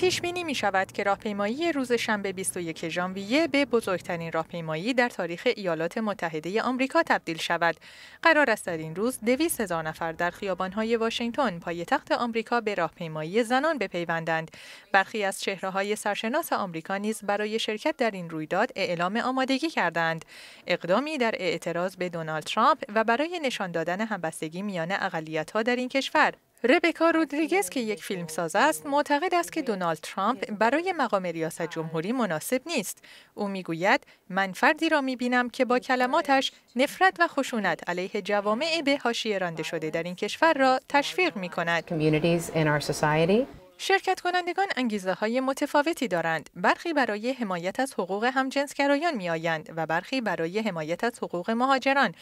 پیش بینی می شود که راهپیمایی روز شنبه 21 ژانویه به بزرگترین راهپیمایی در تاریخ ایالات متحده آمریکا تبدیل شود. قرار است در این روز 200 هزار نفر در خیابان‌های واشنگتن، پایتخت آمریکا به راهپیمایی زنان بپیوندند. برخی از چهره‌های سرشناس آمریکا نیز برای شرکت در این رویداد اعلام آمادگی کردند. اقدامی در اعتراض به دونالد ترامپ و برای نشان دادن همبستگی میان اقلیت‌ها در این کشور ربکا رودریگز که یک فیلم ساز است معتقد است که دونالد ترامپ برای مقام ریاست جمهوری مناسب نیست او میگوید من فردی را میبینم که با کلماتش نفرت و خشونت علیه جوامع به حاشیه رانده شده در این کشور را تشویق می کند. شرکت کنندگان انگیزه های متفاوتی دارند. برخی برای حمایت از حقوق همجنسگرایان می آیند و برخی برای حمایت از حقوق مهاجران.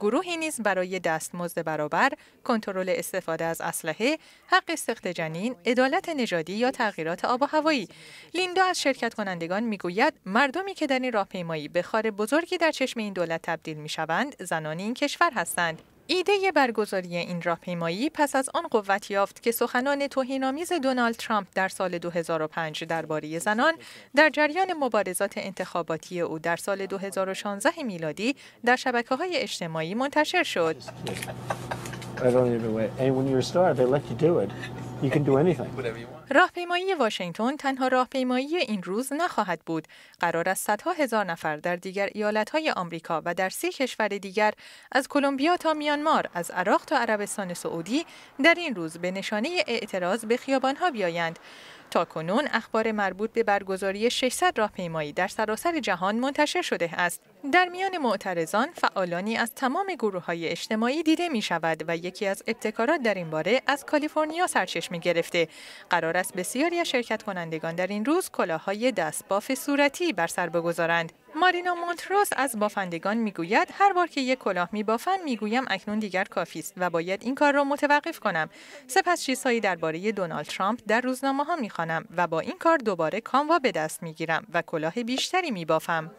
گروهی نیز برای دستمزد برابر، کنترل استفاده از اسلحه، حق سخت جنین، عدالت نژادی یا تغییرات آب و هوایی. لیندا از شرکت کنندگان میگوید مردمی که در این راهپیمایی به خار بزرگی در چشم این دولت تبدیل می شوند، زنان این کشور هستند. ایده برگزاری این راهپیمایی پس از آن قوت یافت که سخنان توهینآمیز دونالد ترامپ در سال 2005 درباره زنان در جریان مبارزات انتخاباتی او در سال 2016 میلادی در شبکه های اجتماعی منتشر شد. راهپیمایی واشنگتن تنها راهپیمایی این روز نخواهد بود. قرار است صدها هزار نفر در دیگر های آمریکا و در سی کشور دیگر از کلمبیا تا میانمار، از عراق تا عربستان سعودی در این روز به نشانه اعتراض به ها بیایند. تا کنون اخبار مربوط به برگزاری 600 راهپیمایی در سراسر جهان منتشر شده است. در میان معترضان فعالانی از تمام گروه های اجتماعی دیده می شود و یکی از ابتکارات در این باره از کالیفرنیا سرچشمه گرفته. قرار است بسیاری از شرکت کنندگان در این روز کلاهای دستباف صورتی بر سر بگذارند. مارینا مونتروس از بافندگان میگوید هر بار که یک کلاه میبافم میگویم اکنون دیگر کافی است و باید این کار را متوقف کنم سپس چیزهایی درباره دونالد ترامپ در روزنامه ها میخوانم و با این کار دوباره کاموا به دست میگیرم و کلاه بیشتری میبافم